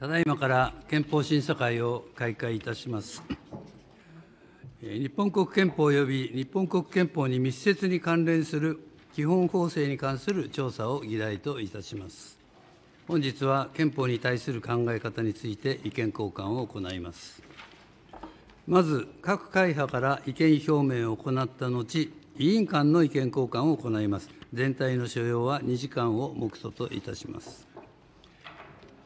ただいまから憲法審査会を開会いたします。日本国憲法及び日本国憲法に密接に関連する基本法制に関する調査を議題といたします。本日は憲法に対する考え方について意見交換を行います。まず、各会派から意見表明を行った後、委員間の意見交換を行います。全体の所要は2時間を目途といたします。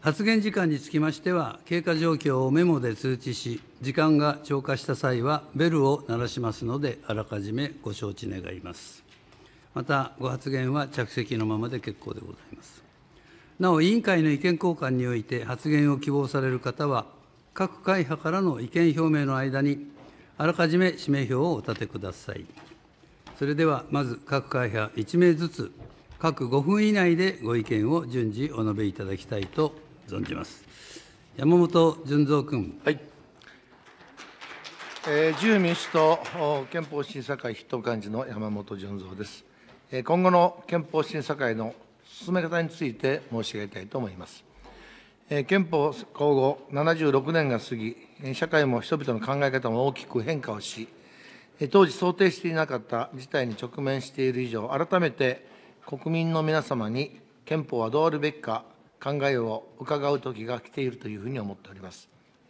発言時間につきましては、経過状況をメモで通知し、時間が超過した際は、ベルを鳴らしますので、あらかじめご承知願います。また、ご発言は着席のままで結構でございます。なお、委員会の意見交換において発言を希望される方は、各会派からの意見表明の間に、あらかじめ指名票をお立てください。それでは、まず各会派1名ずつ、各5分以内でご意見を順次お述べいただきたいと思います。存じます山本純三君、はいえー、自由民主党憲法審査会筆頭幹事の山本純三です、えー、今後の憲法審査会の進め方について申し上げたいと思います、えー、憲法公後76年が過ぎ社会も人々の考え方も大きく変化をし当時想定していなかった事態に直面している以上改めて国民の皆様に憲法はどうあるべきか考えを伺う時が来ているというふうに思っております。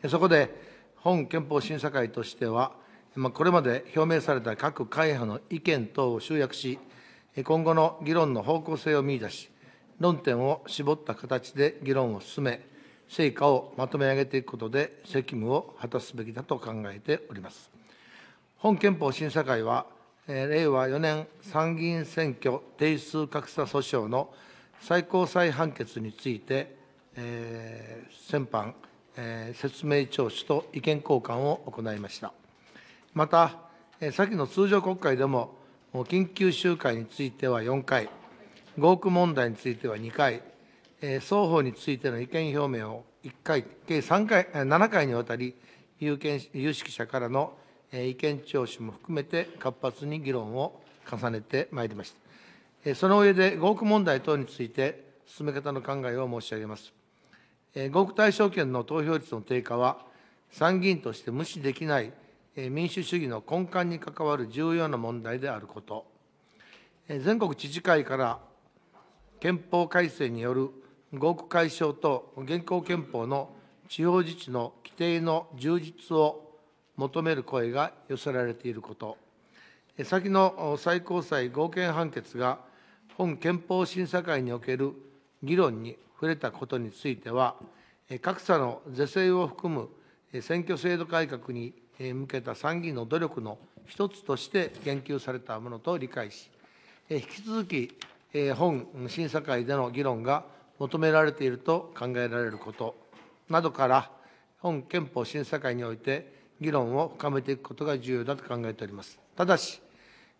そこで、本憲法審査会としては、これまで表明された各会派の意見等を集約し、今後の議論の方向性を見出し、論点を絞った形で議論を進め、成果をまとめ上げていくことで責務を果たすべきだと考えております。本憲法審査会は、令和4年参議院選挙定数格差訴訟の最高裁判決について、えー、先般、えー、説明聴取と意見交換を行いました。また、えー、先の通常国会でも、緊急集会については4回、合区問題については2回、えー、双方についての意見表明を1回、計3回7回にわたり有権、有識者からの意見聴取も含めて活発に議論を重ねてまいりました。その上で、合区問題等について、進め方の考えを申し上げます。合区対象権の投票率の低下は、参議院として無視できない民主主義の根幹に関わる重要な問題であること、全国知事会から憲法改正による合区解消と現行憲法の地方自治の規定の充実を求める声が寄せられていること、先の最高裁合憲判決が本憲法審査会における議論に触れたことについては、格差の是正を含む選挙制度改革に向けた参議院の努力の一つとして言及されたものと理解し、引き続き本審査会での議論が求められていると考えられることなどから、本憲法審査会において議論を深めていくことが重要だと考えております。ただし、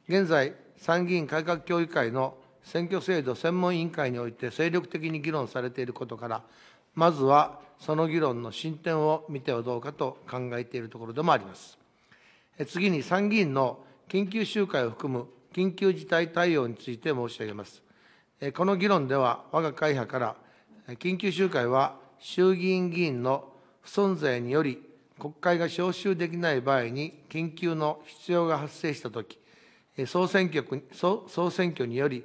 現在、参議院改革協議会の選挙制度専門委員会において精力的に議論されていることから、まずはその議論の進展を見てはどうかと考えているところでもあります。次に参議院の緊急集会を含む緊急事態対応について申し上げます。この議論では、我が会派から、緊急集会は衆議院議員の不存在により、国会が召集できない場合に緊急の必要が発生したとき、総選挙総選挙により、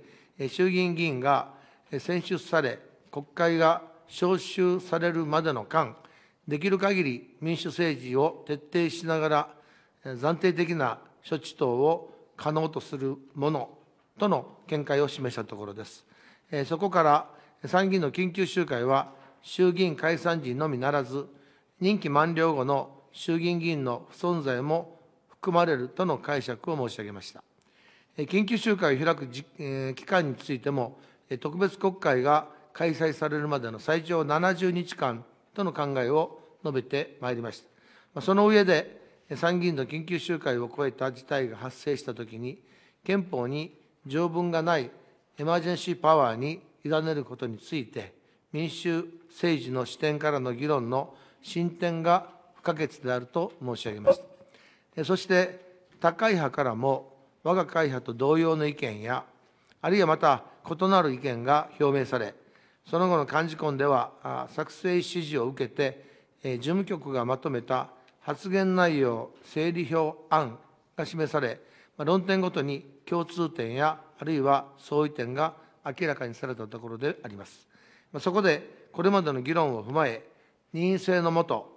衆議院議員が選出され、国会が召集されるまでの間、できる限り民主政治を徹底しながら、暫定的な処置等を可能とするものとの見解を示したところです。そこから参議院の緊急集会は、衆議院解散時のみならず、任期満了後の衆議院議員の不存在も含まれるとの解釈を申し上げました。緊急集会を開く期間についても、特別国会が開催されるまでの最長70日間との考えを述べてまいりました。その上で、参議院の緊急集会を超えた事態が発生したときに、憲法に条文がないエマージェンシーパワーに委ねることについて、民主政治の視点からの議論の進展が不可欠であると申し上げました。そして、高い派からも我が会派と同様の意見やあるいはまた異なる意見が表明されその後の幹事懇では作成指示を受けて事務局がまとめた発言内容整理表案が示され論点ごとに共通点やあるいは相違点が明らかにされたところでありますそこでこれまでの議論を踏まえ任意制のもと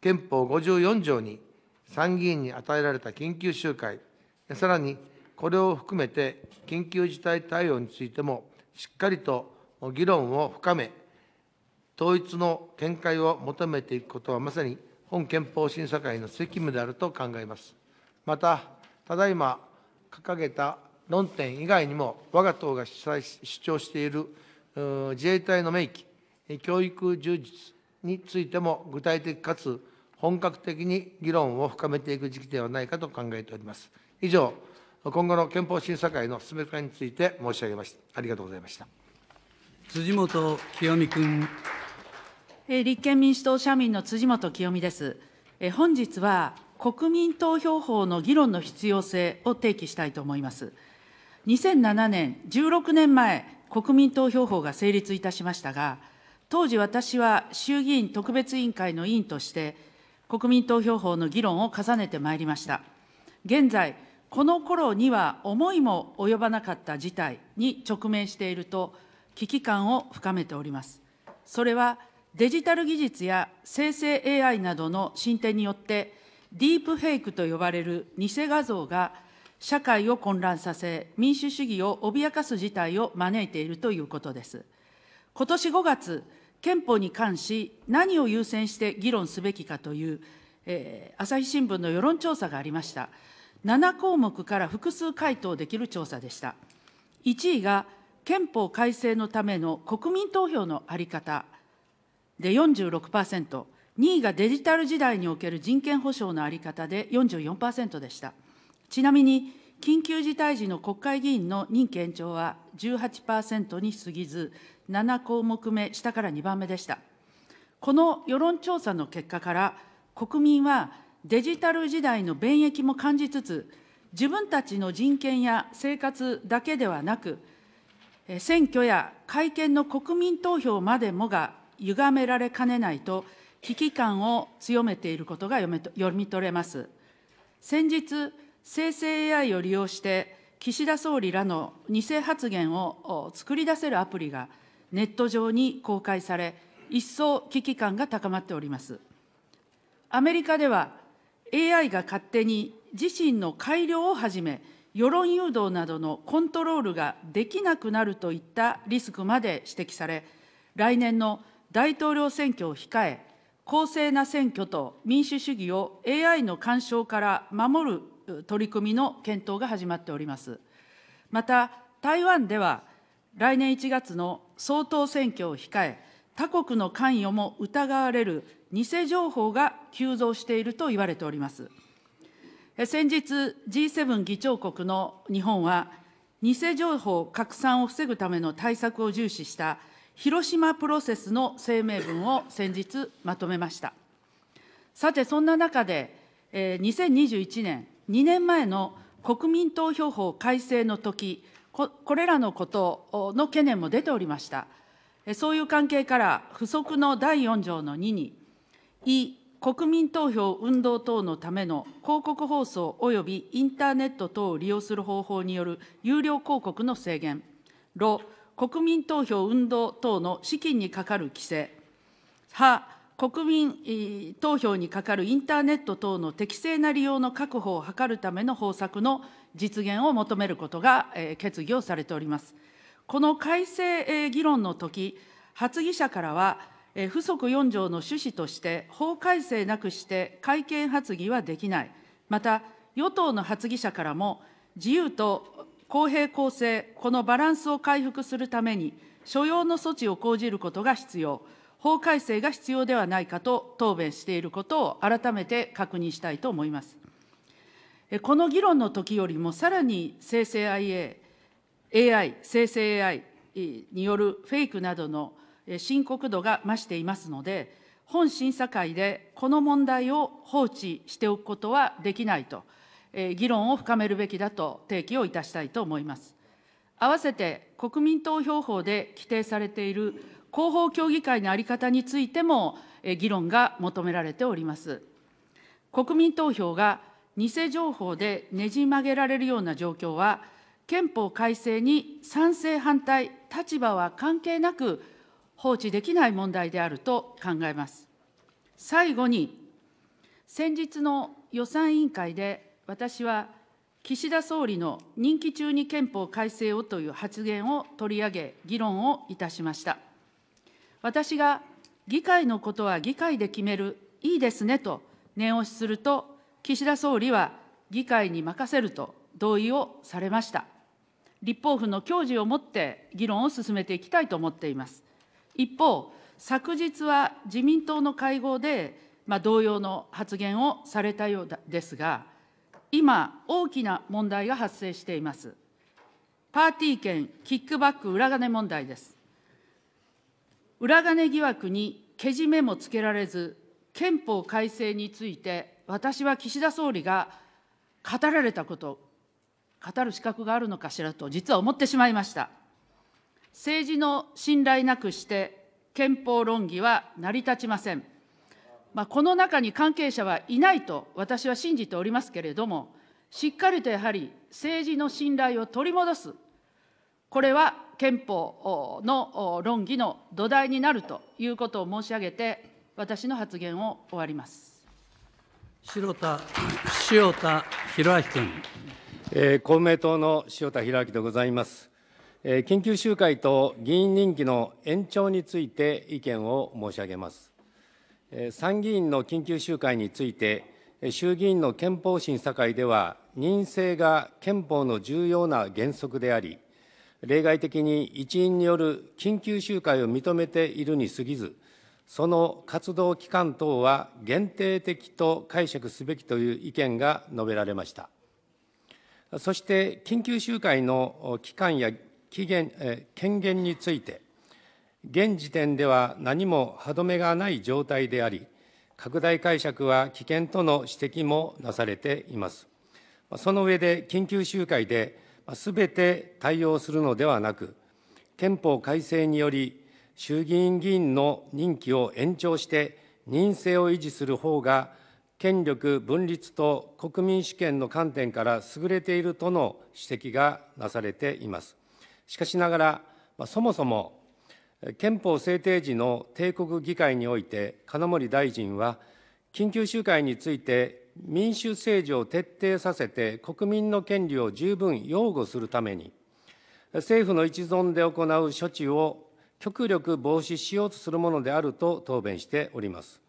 憲法54条に参議院に与えられた緊急集会さらに、これを含めて緊急事態対応についても、しっかりと議論を深め、統一の見解を求めていくことは、まさに本憲法審査会の責務であると考えます。また、ただいま掲げた論点以外にも、我が党が主張している自衛隊の明記、教育充実についても具体的かつ本格的に議論を深めていく時期ではないかと考えております。以上、今後の憲法審査会の進め方について申し上げました。ありがとうございました。辻元清美君。え立憲民主党社民の辻元清美です。え本日は国民投票法の議論の必要性を提起したいと思います。2007年、16年前、国民投票法が成立いたしましたが、当時私は衆議院特別委員会の委員として、国民投票法の議論を重ねてまいりました。現在、この頃には思いも及ばなかった事態に直面していると危機感を深めております。それはデジタル技術や生成 AI などの進展によって、ディープフェイクと呼ばれる偽画像が社会を混乱させ、民主主義を脅かす事態を招いているということです。今年5月、憲法に関し、何を優先して議論すべきかという、えー、朝日新聞の世論調査がありました。7項目から複数回答できる調査でした。1位が憲法改正のための国民投票のあり方で46%、2位がデジタル時代における人権保障のあり方で44%でした。ちなみに、緊急事態時の国会議員の任期延長は18%に過ぎず、7項目目、下から2番目でした。この世論調査の結果から、国民はデジタル時代の便益も感じつつ、自分たちの人権や生活だけではなく、選挙や会見の国民投票までもが歪められかねないと、危機感を強めていることが読み取れます。先日、生成 AI を利用して、岸田総理らの偽発言を作り出せるアプリがネット上に公開され、一層危機感が高まっております。アメリカでは、AI が勝手に自身の改良をはじめ、世論誘導などのコントロールができなくなるといったリスクまで指摘され、来年の大統領選挙を控え、公正な選挙と民主主義を AI の干渉から守る取り組みの検討が始まっております。また、台湾では、来年1月の総統選挙を控え、他国の関与も疑われる偽情報が急増していると言われております。先日、G7 議長国の日本は、偽情報拡散を防ぐための対策を重視した広島プロセスの声明文を先日まとめました。さて、そんな中で、2021年、2年前の国民投票法改正の時ここれらのことの懸念も出ておりました。そういう関係から、不足の第4条の2に、E、国民投票運動等のための広告放送及びインターネット等を利用する方法による有料広告の制限。ロ、国民投票運動等の資金にかかる規制。ハ、国民投票にかかるインターネット等の適正な利用の確保を図るための方策の実現を求めることが決議をされております。この改正議論の時、発議者からは、不足4条の趣旨として、法改正なくして会見発議はできない、また与党の発議者からも、自由と公平公正、このバランスを回復するために、所要の措置を講じることが必要、法改正が必要ではないかと答弁していることを改めて確認したいと思います。この議論の時よりもさらに生成 IA、AI、生成 AI によるフェイクなどの深刻度が増していますので、本審査会でこの問題を放置しておくことはできないと、議論を深めるべきだと提起をいたしたいと思います。併せて国民投票法で規定されている広報協議会の在り方についても議論が求められております。国民投票が偽情報でねじ曲げられるような状況は、憲法改正に賛成、反対、立場は関係なく放置できない問題であると考えます。最後に、先日の予算委員会で、私は岸田総理の任期中に憲法改正をという発言を取り上げ、議論をいたしました。私が議会のことは議会で決める、いいですねと念押しすると、岸田総理は議会に任せると同意をされました。立法府の矜持をもって議論を進めていきたいと思っています。一方、昨日は自民党の会合で、まあ、同様の発言をされたようですが、今、大きな問題が発生しています。パーティー券、キックバック裏金問題です。裏金疑惑にけじめもつけられず、憲法改正について、私は岸田総理が語られたこと、語る資格があるのかしらと、実は思ってしまいました。政治の信頼なくして憲法論議は成り立ちません。まあ、この中に関係者はいないと私は信じておりますけれども、しっかりとやはり政治の信頼を取り戻す、これは憲法の論議の土台になるということを申し上げて、私の発言を終わります。白田塩田博明君、えー、公明党の塩田博明でございます。緊急集会と議員任期の延長について意見を申し上げます。参議院の緊急集会について、衆議院の憲法審査会では、任制が憲法の重要な原則であり、例外的に一員による緊急集会を認めているに過ぎず、その活動期間等は限定的と解釈すべきという意見が述べられました。そして、緊急集会の期間や期限え権限について、現時点では何も歯止めがない状態であり、拡大解釈は危険との指摘もなされています。その上で、緊急集会で、すべて対応するのではなく、憲法改正により、衆議院議員の任期を延長して、任性を維持する方が、権力分立と国民主権の観点から優れているとの指摘がなされています。しかしながら、まあ、そもそも憲法制定時の帝国議会において金森大臣は緊急集会について民主政治を徹底させて国民の権利を十分擁護するために政府の一存で行う処置を極力防止しようとするものであると答弁しております。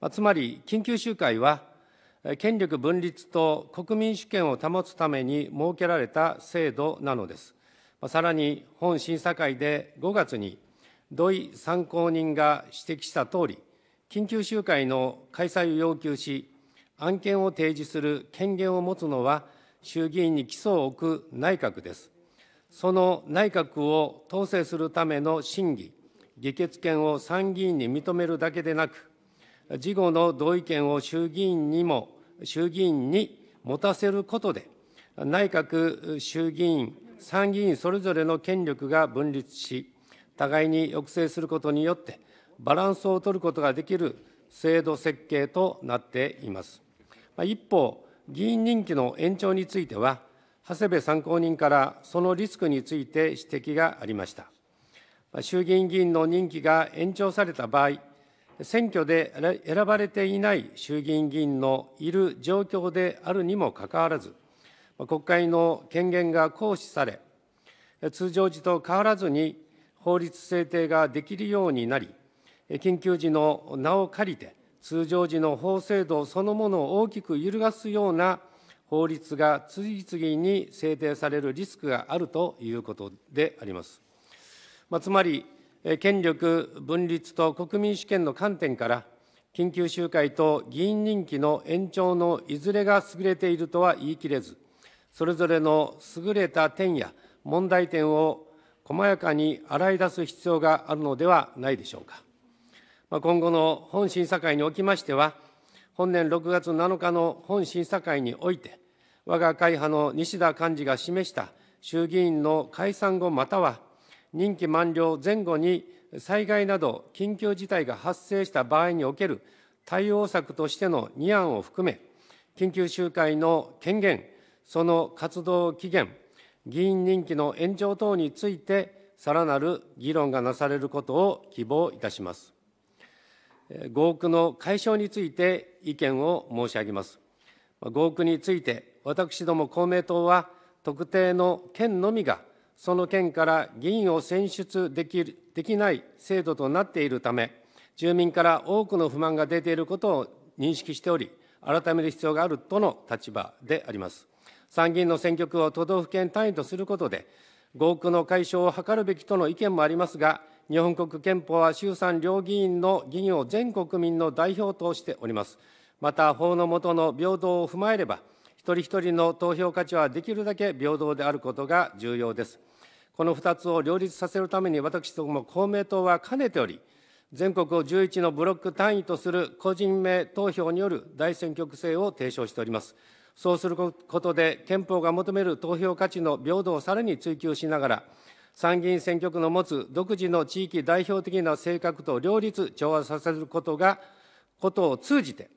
まあ、つまり緊急集会は権力分立と国民主権を保つために設けられた制度なのです。さらに本審査会で5月に土井参考人が指摘したとおり、緊急集会の開催を要求し、案件を提示する権限を持つのは、衆議院に基礎を置く内閣です。その内閣を統制するための審議、議決権を参議院に認めるだけでなく、事後の同意権を衆議院にも、衆議院に持たせることで、内閣衆議院参議院それぞれの権力が分立し、互いに抑制することによって、バランスを取ることができる制度設計となっています。一方、議員任期の延長については、長谷部参考人からそのリスクについて指摘がありました。衆議院議員の任期が延長された場合、選挙で選ばれていない衆議院議員のいる状況であるにもかかわらず、国会の権限が行使され、通常時と変わらずに法律制定ができるようになり、緊急時の名を借りて、通常時の法制度そのものを大きく揺るがすような法律が次々に制定されるリスクがあるということであります。まあ、つまり、権力分立と国民主権の観点から、緊急集会と議員任期の延長のいずれが優れているとは言い切れず、それぞれの優れた点や問題点を細やかに洗い出す必要があるのではないでしょうか。まあ、今後の本審査会におきましては、本年6月7日の本審査会において、我が会派の西田幹事が示した衆議院の解散後または任期満了前後に災害など緊急事態が発生した場合における対応策としての2案を含め、緊急集会の権限、その活動期限、議員任期の延長等について、さらなる議論がなされることを希望いたします。合区の解消について意見を申し上げます。合区について、私ども公明党は、特定の県のみが、その県から議員を選出できできない制度となっているため、住民から多くの不満が出ていることを認識しており、改める必要があるとの立場であります。参議院の選挙区を都道府県単位とすることで、合区の解消を図るべきとの意見もありますが、日本国憲法は衆参両議員の議員を全国民の代表としております。また、法の下の平等を踏まえれば、一人一人の投票価値はできるだけ平等であることが重要です。この2つを両立させるために、私ども公明党はかねており、全国を11のブロック単位とする個人名投票による大選挙区制を提唱しております。そうすることで、憲法が求める投票価値の平等をさらに追求しながら、参議院選挙区の持つ独自の地域代表的な性格と両立、調和させることが、ことを通じて、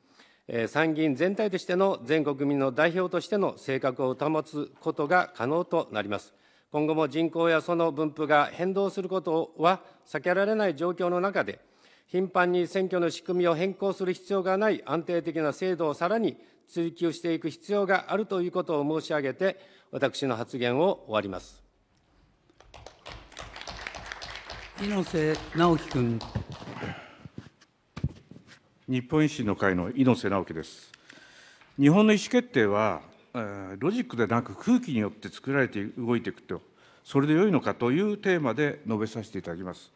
参議院全体としての全国民の代表としての性格を保つことが可能となります。今後も人口やその分布が変動することは避けられない状況の中で、頻繁に選挙の仕組みを変更する必要がない安定的な制度をさらに追及していく必要があるということを申し上げて、私の発言を終わります。猪瀬直樹君。日本維新の会の猪瀬直樹です。日本の意思決定は、ロジックでなく空気によって作られて動いていくと、それで良いのかというテーマで述べさせていただきます。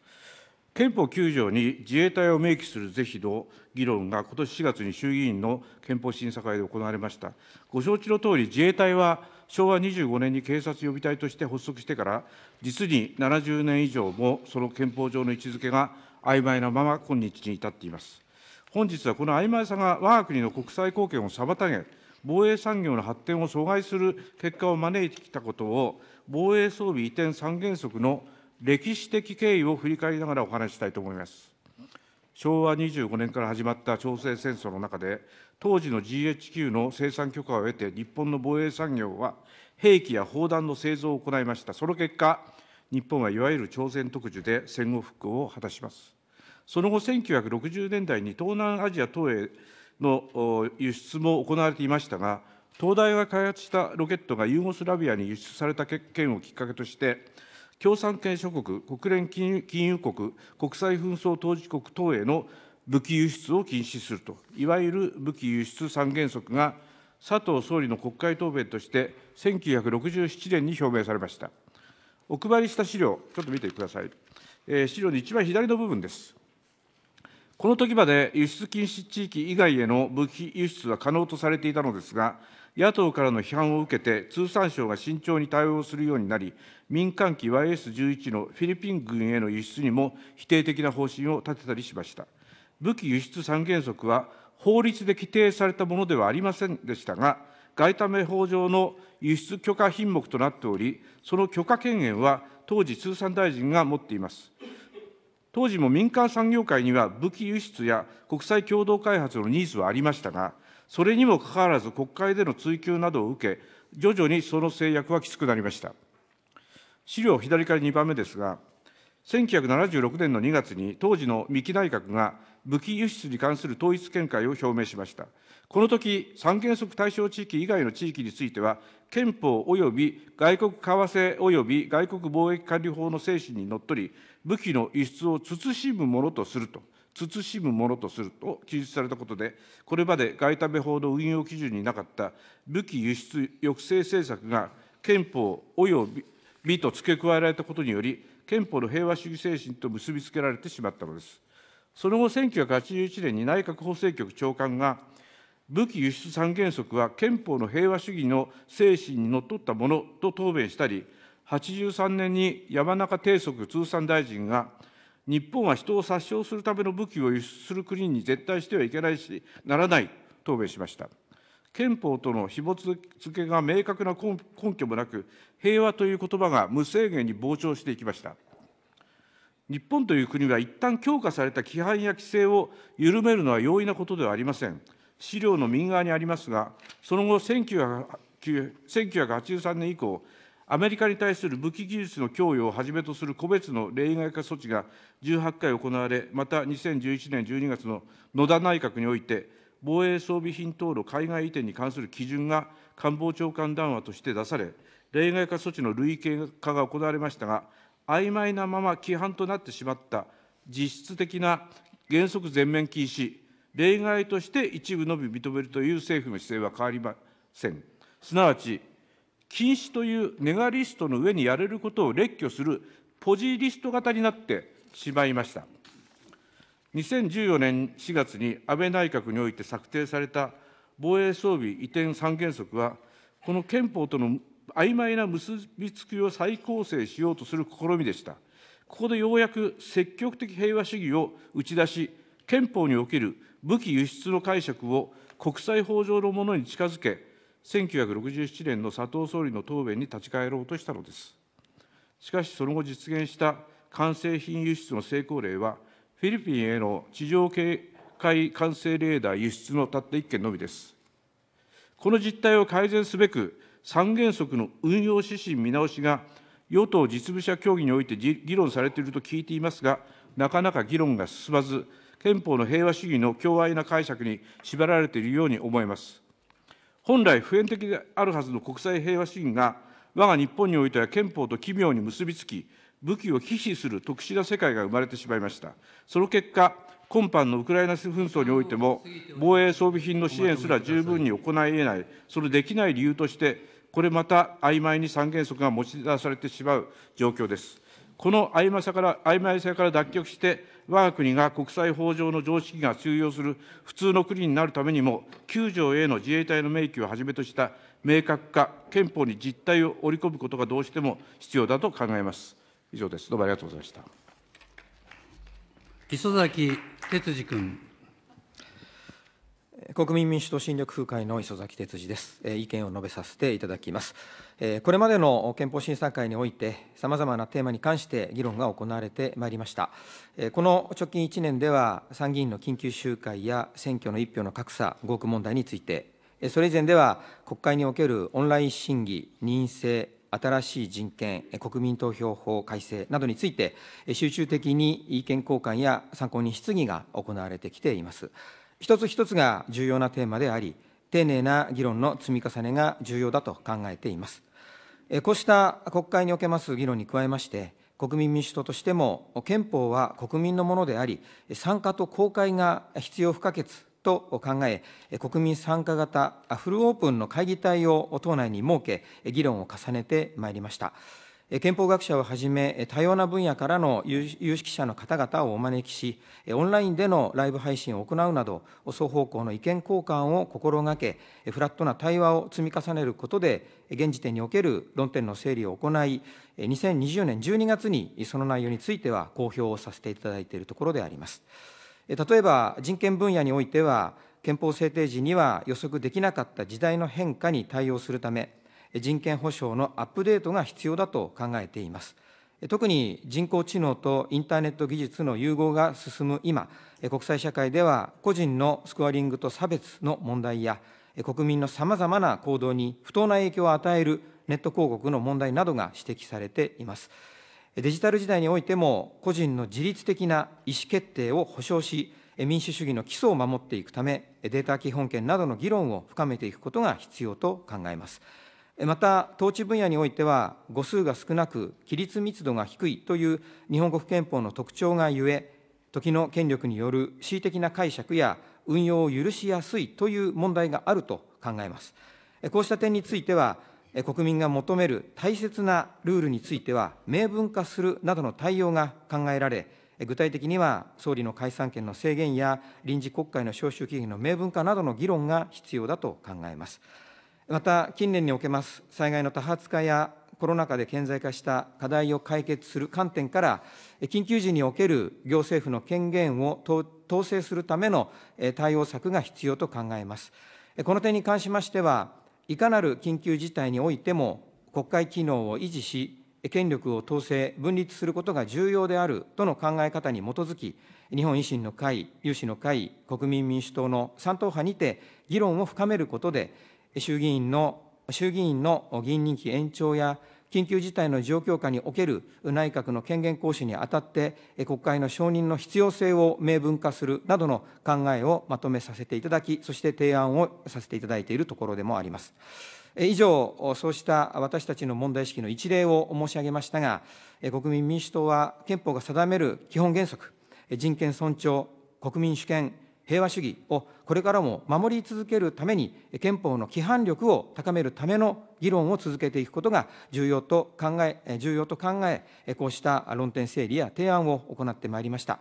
憲法9条に自衛隊を明記する是非の議論が今年4月に衆議院の憲法審査会で行われました。ご承知のとおり、自衛隊は昭和25年に警察予備隊として発足してから、実に70年以上もその憲法上の位置づけが曖昧なまま今日に至っています。本日はこの曖昧さが我が国の国際貢献を妨げ、防衛産業の発展を阻害する結果を招いてきたことを、防衛装備移転三原則の歴史的経緯を振り返りながらお話したいと思います。昭和25年から始まった朝鮮戦争の中で、当時の GHQ の生産許可を得て、日本の防衛産業は兵器や砲弾の製造を行いました。その結果、日本はいわゆる朝鮮特需で戦後復興を果たします。その後、1960年代に東南アジア等への輸出も行われていましたが、東大が開発したロケットがユーゴスラビアに輸出された件をきっかけとして、共産圏諸国、国連金融国、国際紛争当事国等への武器輸出を禁止すると、いわゆる武器輸出三原則が、佐藤総理の国会答弁として、1967年に表明されました。お配りした資料、ちょっと見てください。えー、資料の一番左の部分です。この時まで輸出禁止地域以外への武器輸出は可能とされていたのですが、野党からの批判を受けて、通産省が慎重に対応するようになり、民間機 YS11 のフィリピン軍への輸出にも否定的な方針を立てたりしました。武器輸出三原則は、法律で規定されたものではありませんでしたが、外為法上の輸出許可品目となっており、その許可権限は当時、通産大臣が持っています。当時も民間産業界には武器輸出や国際共同開発のニーズはありましたが、それにもかかわらず、国会での追及などを受け、徐々にその制約はきつくなりました。資料左から2番目ですが、1976年の2月に当時の三木内閣が武器輸出に関する統一見解を表明しました。この時、三原則対象地域以外の地域については、憲法及び外国為替及び外国貿易管理法の精神にのっとり、武器の輸出を慎むものとすると。慎むものとすると記述されたことで、これまで外為法の運用基準になかった武器輸出抑制政策が憲法および美と付け加えられたことにより、憲法の平和主義精神と結びつけられてしまったのです。その後、1981年に内閣法制局長官が、武器輸出三原則は憲法の平和主義の精神にのっとったものと答弁したり、83年に山中定則通産大臣が、日本は人を殺傷するための武器を輸出する国に絶対してはいけないしならない答弁しました憲法との非没付けが明確な根拠もなく平和という言葉が無制限に膨張していきました日本という国は一旦強化された規範や規制を緩めるのは容易なことではありません資料の右側にありますがその後1983年以降アメリカに対する武器技術の供与をはじめとする個別の例外化措置が18回行われ、また2011年12月の野田内閣において、防衛装備品等の海外移転に関する基準が官房長官談話として出され、例外化措置の類型化が行われましたが、曖昧なまま規範となってしまった実質的な原則全面禁止、例外として一部のみ認めるという政府の姿勢は変わりません。すなわち禁止というネガリストの上にやれることを列挙するポジリスト型になってしまいました。2014年4月に安倍内閣において策定された防衛装備移転三原則は、この憲法との曖昧な結びつきを再構成しようとする試みでした。ここでようやく積極的平和主義を打ち出し、憲法における武器輸出の解釈を国際法上のものに近づけ、1967年の佐藤総理の答弁に立ち返ろうとしたのです。しかし、その後実現した完成品輸出の成功例は、フィリピンへの地上警戒管制レーダー輸出のたった1件のみです。この実態を改善すべく、三原則の運用指針見直しが、与党実務者協議において議論されていると聞いていますが、なかなか議論が進まず、憲法の平和主義の強愛な解釈に縛られているように思えます。本来、普遍的であるはずの国際平和主義が、我が日本においては憲法と奇妙に結びつき、武器を非視する特殊な世界が生まれてしまいました。その結果、今般のウクライナ紛争においても、防衛装備品の支援すら十分に行い得ない、それできない理由として、これまた曖昧に三原則が持ち出されてしまう状況です。この曖昧さから曖昧さから脱却して、我が国が国際法上の常識が通用する普通の国になるためにも、9条への自衛隊の明記をはじめとした明確化、憲法に実態を織り込むことがどうしても必要だと考えます。以上です。どうもありがとうございました。磯崎哲司君。国民民主党新緑風会の磯崎哲司です、意見を述べさせていただきます、これまでの憲法審査会においてさまざまなテーマに関して議論が行われてまいりました、この直近1年では参議院の緊急集会や選挙の一票の格差合区問題についてそれ以前では国会におけるオンライン審議任意制新しい人権、国民投票法改正などについて、集中的に意見交換や参考人質疑が行われてきています。一つ一つが重要なテーマであり、丁寧な議論の積み重ねが重要だと考えています。こうした国会におけます議論に加えまして、国民民主党としても、憲法は国民のものであり、参加と公開が必要不可欠と考え、国民参加型フルオープンの会議体を党内に設け、議論を重ねてまいりました。憲法学者をはじめ、多様な分野からの有識者の方々をお招きし、オンラインでのライブ配信を行うなど、双方向の意見交換を心がけ、フラットな対話を積み重ねることで、現時点における論点の整理を行い、2020年12月にその内容については公表をさせていただいているところであります。例えば、人権分野においては、憲法制定時には予測できなかった時代の変化に対応するため、人権保障のアップデートが必要だと考えています。特に人工知能とインターネット技術の融合が進む今、国際社会では個人のスコアリングと差別の問題や、国民のさまざまな行動に不当な影響を与えるネット広告の問題などが指摘されています。デジタル時代においても、個人の自律的な意思決定を保障し、民主主義の基礎を守っていくため、データ基本権などの議論を深めていくことが必要と考えます。また、統治分野においては、語数が少なく、規律密度が低いという日本国憲法の特徴がゆえ、時の権力による恣意的な解釈や運用を許しやすいという問題があると考えます。こうした点については、国民が求める大切なルールについては、明文化するなどの対応が考えられ、具体的には総理の解散権の制限や臨時国会の召集期限の明文化などの議論が必要だと考えます。また近年におけます災害の多発化やコロナ禍で顕在化した課題を解決する観点から、緊急時における行政府の権限を統制するための対応策が必要と考えます。この点に関しましては、いかなる緊急事態においても国会機能を維持し、権力を統制、分立することが重要であるとの考え方に基づき、日本維新の会、有志の会、国民民主党の3党派にて議論を深めることで、衆議院の衆議院の議員任期延長や緊急事態の状況下における内閣の権限行使にあたって、国会の承認の必要性を明文化するなどの考えをまとめさせていただき、そして提案をさせていただいているところでもあります。以上、そうした私たちの問題意識の一例を申し上げましたが、国民民主党は憲法が定める基本原則、人権尊重、国民主権、平和主義をこれからも守り続けるために、憲法の規範力を高めるための議論を続けていくことが重要と考え、重要と考え、こうした論点整理や提案を行ってまいりました。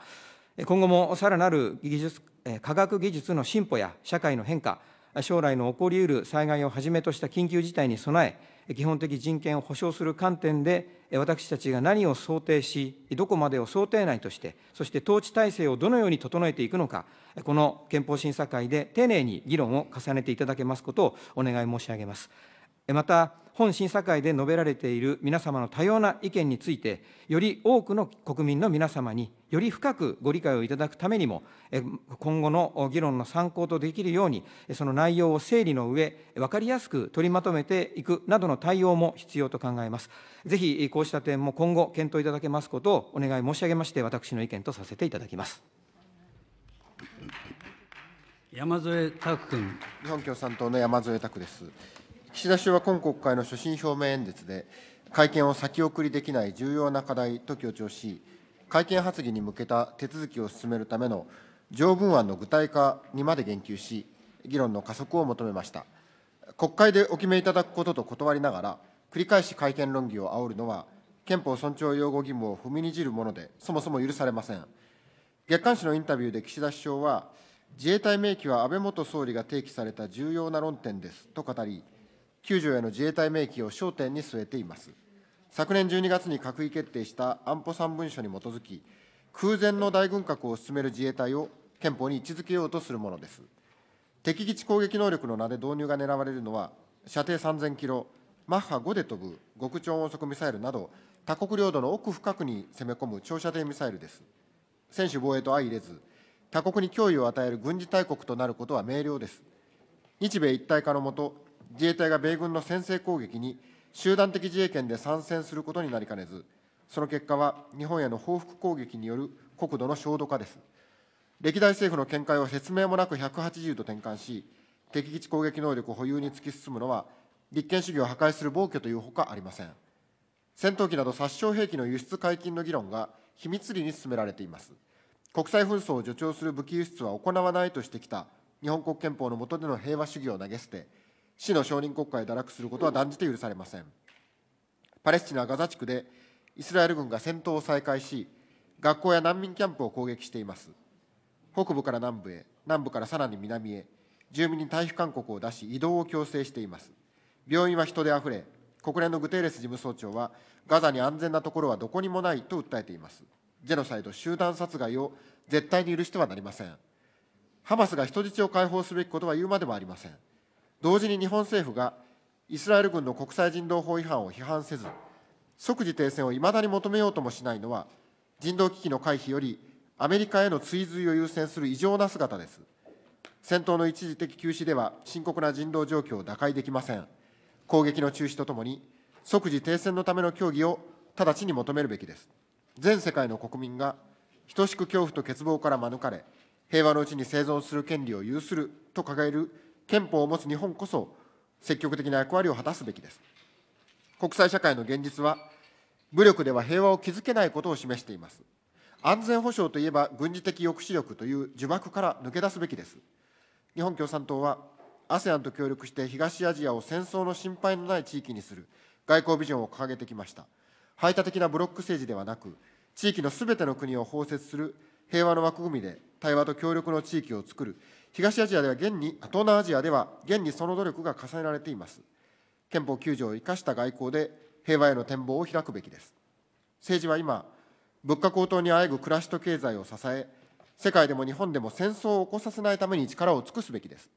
今後もさらなる技術、科学技術の進歩や社会の変化、将来の起こりうる災害をはじめとした緊急事態に備え、基本的人権を保障する観点で、私たちが何を想定し、どこまでを想定内として、そして統治体制をどのように整えていくのか、この憲法審査会で丁寧に議論を重ねていただけますことをお願い申し上げます。また、本審査会で述べられている皆様の多様な意見について、より多くの国民の皆様により深くご理解をいただくためにも、今後の議論の参考とできるように、その内容を整理の上、分かりやすく取りまとめていくなどの対応も必要と考えます。ぜひ、こうした点も今後、検討いただけますことをお願い申し上げまして、私の意見とさせていただきます。山添拓君。日本共産党の山添拓です。岸田首相は今国会の所信表明演説で、会見を先送りできない重要な課題と強調し、会見発議に向けた手続きを進めるための条文案の具体化にまで言及し、議論の加速を求めました。国会でお決めいただくことと断りながら、繰り返し会見論議を煽るのは、憲法尊重擁護義務を踏みにじるもので、そもそも許されません。月刊誌のインタビューで岸田首相は、自衛隊明記は安倍元総理が提起された重要な論点ですと語り、救助への自衛隊明記を焦点に据えています。昨年12月に閣議決定した安保3文書に基づき、空前の大軍拡を進める自衛隊を憲法に位置づけようとするものです。敵基地攻撃能力の名で導入が狙われるのは、射程3000キロ、マッハ5で飛ぶ極超音速ミサイルなど、他国領土の奥深くに攻め込む長射程ミサイルです。専守防衛と相入れず、他国に脅威を与える軍事大国となることは明瞭です。日米一体化のもと、自衛隊が米軍の先制攻撃に集団的自衛権で参戦することになりかねず、その結果は日本への報復攻撃による国土の焦土化です。歴代政府の見解を説明もなく180度転換し、敵基地攻撃能力保有に突き進むのは、立憲主義を破壊する暴挙というほかありません。戦闘機など殺傷兵器の輸出解禁の議論が秘密裏に進められています。国際紛争を助長する武器輸出は行わないとしてきた日本国憲法の下での平和主義を投げ捨て、死の承認国家へ堕落することは断じて許されませんパレスチナ・ガザ地区でイスラエル軍が戦闘を再開し学校や難民キャンプを攻撃しています北部から南部へ南部からさらに南へ住民に退避勧告を出し移動を強制しています病院は人であふれ国連のグテーレス事務総長はガザに安全なところはどこにもないと訴えていますジェノサイド集団殺害を絶対に許してはなりませんハマスが人質を解放すべきことは言うまでもありません同時に日本政府がイスラエル軍の国際人道法違反を批判せず、即時停戦をいまだに求めようともしないのは、人道危機の回避よりアメリカへの追随を優先する異常な姿です。戦闘の一時的休止では深刻な人道状況を打開できません。攻撃の中止とともに、即時停戦のための協議を直ちに求めるべきです。全世界の国民が等しく恐怖と欠乏から免れ、平和のうちに生存する権利を有すると掲げる憲法を持つ日本こそ、積極的な役割を果たすべきです。国際社会の現実は、武力では平和を築けないことを示しています。安全保障といえば軍事的抑止力という呪縛から抜け出すべきです。日本共産党は、ASEAN と協力して東アジアを戦争の心配のない地域にする外交ビジョンを掲げてきました。排他的なブロック政治ではなく、地域のすべての国を包摂する平和の枠組みで対話と協力の地域を作る東アジアでは現に、東南アジアでは現にその努力が重ねられています。憲法9条を生かした外交で平和への展望を開くべきです。政治は今、物価高騰にあえぐ暮らしと経済を支え、世界でも日本でも戦争を起こさせないために力を尽くすべきです。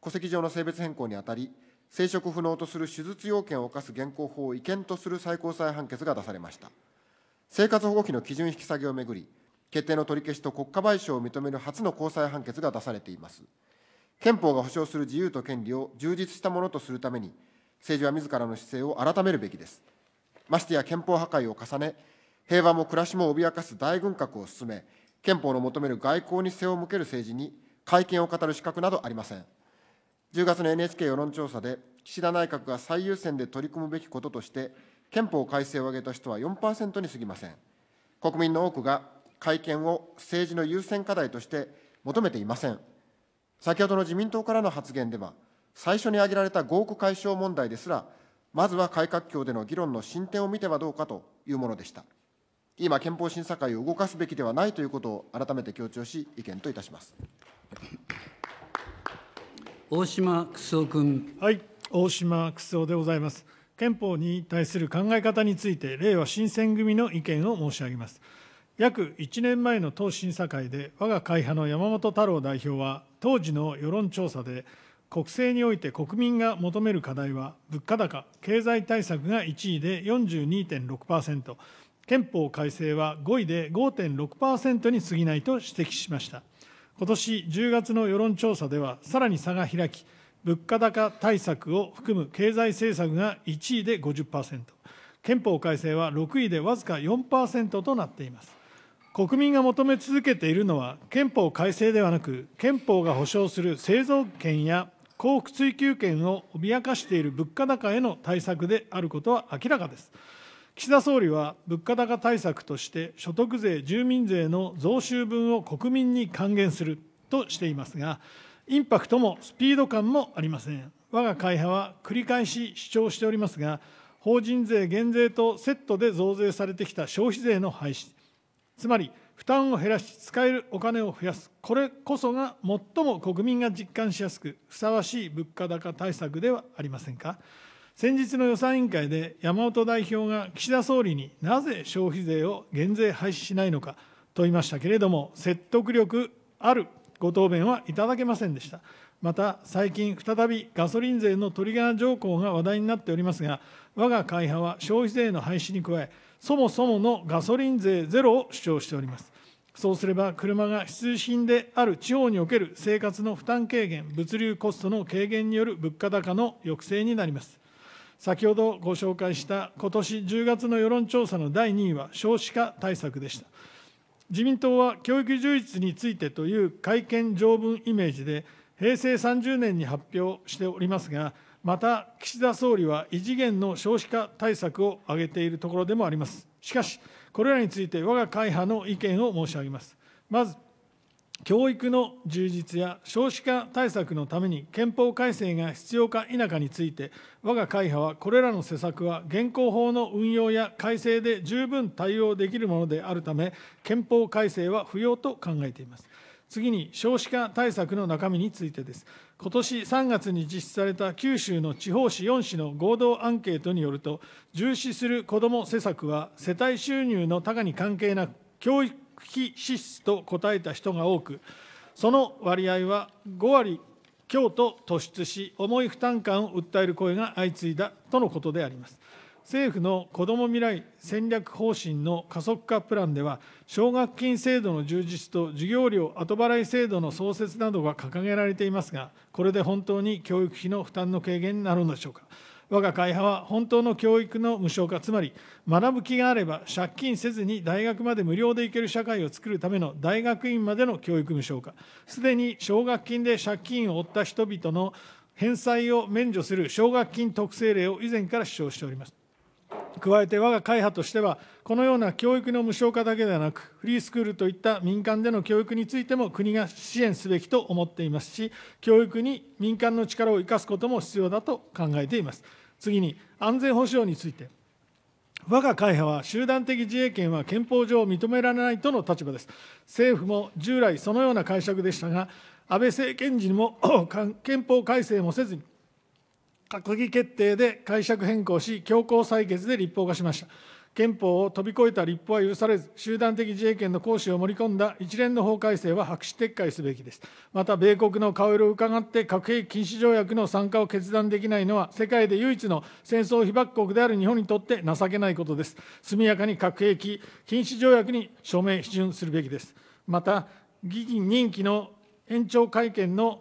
戸籍上の性別変更にあたり、生殖不能とする手術要件を課す現行法を違憲とする最高裁判決が出されました。生活保護費の基準引き下げをめぐり、決定の取り消しと国家賠償を認める初の高裁判決が出されています。憲法が保障する自由と権利を充実したものとするために、政治は自らの姿勢を改めるべきです。ましてや憲法破壊を重ね、平和も暮らしも脅かす大軍拡を進め、憲法の求める外交に背を向ける政治に、会見を語る資格などありません。10月の NHK 世論調査で、岸田内閣が最優先で取り組むべきこととして、憲法改正を挙げた人は4%に過ぎません。国民の多くが改憲を政治の優先課題として求めていません。先ほどの自民党からの発言では、最初に挙げられた合区解消問題ですら、まずは改革協での議論の進展を見てはどうかというものでした。今、憲法審査会を動かすべきではないということを改めて強調し、意見といたします。大島楠夫君。はい、大島楠夫でございます。憲法に対する考え方について、令和新選組の意見を申し上げます。約1年前の党審査会で我が会派の山本太郎代表は当時の世論調査で国政において国民が求める課題は物価高経済対策が1位で42.6%憲法改正は5位で5.6%に過ぎないと指摘しました今年10月の世論調査ではさらに差が開き物価高対策を含む経済政策が1位で50%憲法改正は6位でわずか4%となっています国民が求め続けているのは、憲法改正ではなく、憲法が保障する製造権や幸福追求権を脅かしている物価高への対策であることは明らかです。岸田総理は物価高対策として所得税、住民税の増収分を国民に還元するとしていますが、インパクトもスピード感もありません。我が会派は繰り返し主張しておりますが、法人税減税とセットで増税されてきた消費税の廃止、つまり負担を減らし使えるお金を増やすこれこそが最も国民が実感しやすくふさわしい物価高対策ではありませんか先日の予算委員会で山本代表が岸田総理になぜ消費税を減税廃止しないのかと言いましたけれども説得力あるご答弁はいただけませんでしたまた最近再びガソリン税のトリガー条項が話題になっておりますが我が会派は消費税の廃止に加えそもそものガソリン税ゼロを主張しておりますそうすれば車が必需品である地方における生活の負担軽減物流コストの軽減による物価高の抑制になります先ほどご紹介した今年10月の世論調査の第2位は少子化対策でした自民党は教育充実についてという会見条文イメージで平成30年に発表しておりますがまた岸田総理は異次元の少子化対策を挙げているところでもあります。しかし、これらについて我が会派の意見を申し上げます。まず、教育の充実や少子化対策のために憲法改正が必要か否かについて、我が会派はこれらの施策は現行法の運用や改正で十分対応できるものであるため、憲法改正は不要と考えています。次に少子化対策の中身についてです。今年3月に実施された九州の地方市4市の合同アンケートによると、重視する子ども施策は、世帯収入の高に関係なく、教育費支出と答えた人が多く、その割合は5割強と突出し、重い負担感を訴える声が相次いだとのことであります。政府のこども未来戦略方針の加速化プランでは、奨学金制度の充実と授業料後払い制度の創設などが掲げられていますが、これで本当に教育費の負担の軽減になるのでしょうか。我が会派は本当の教育の無償化、つまり学ぶ気があれば借金せずに大学まで無料で行ける社会を作るための大学院までの教育無償化、すでに奨学金で借金を負った人々の返済を免除する奨学金特性例を以前から主張しております。加えて我が会派としては、このような教育の無償化だけではなく、フリースクールといった民間での教育についても国が支援すべきと思っていますし、教育に民間の力を生かすことも必要だと考えています。次に、安全保障について。我が会派は集団的自衛権は憲法上認められないとの立場です。政府も従来そのような解釈でしたが、安倍政権時にも 憲法改正もせずに、閣議決定で解釈変更し、強行採決で立法化しました。憲法を飛び越えた立法は許されず、集団的自衛権の行使を盛り込んだ一連の法改正は白紙撤回すべきです。また、米国の顔色を伺って核兵器禁止条約の参加を決断できないのは、世界で唯一の戦争被爆国である日本にとって情けないことです。速やかに核兵器禁止条約に署名、批准するべきです。また、議員任期の延長会見の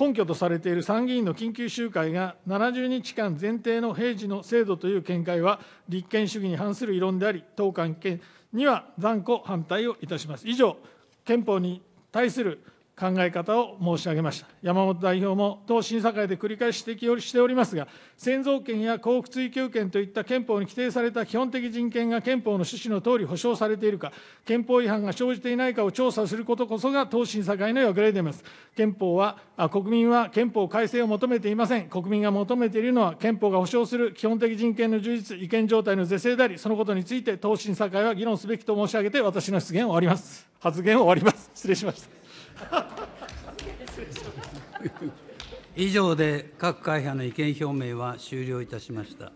根拠とされている参議院の緊急集会が70日間前提の平時の制度という見解は、立憲主義に反する異論であり、当関係には断固反対をいたします。以上、憲法に対する考え方を申し上げました山本代表も当審査会で繰り返し指摘をしておりますが先蔵権や幸福追求権といった憲法に規定された基本的人権が憲法の趣旨のとおり保障されているか憲法違反が生じていないかを調査することこそが当審査会の役割であります憲法はあ、国民は憲法改正を求めていません国民が求めているのは憲法が保障する基本的人権の充実違憲状態の是正でありそのことについて当審査会は議論すべきと申し上げて私の失言を終わります発言を終わります失礼しました以上で各会派の意見表明は終了いたしました。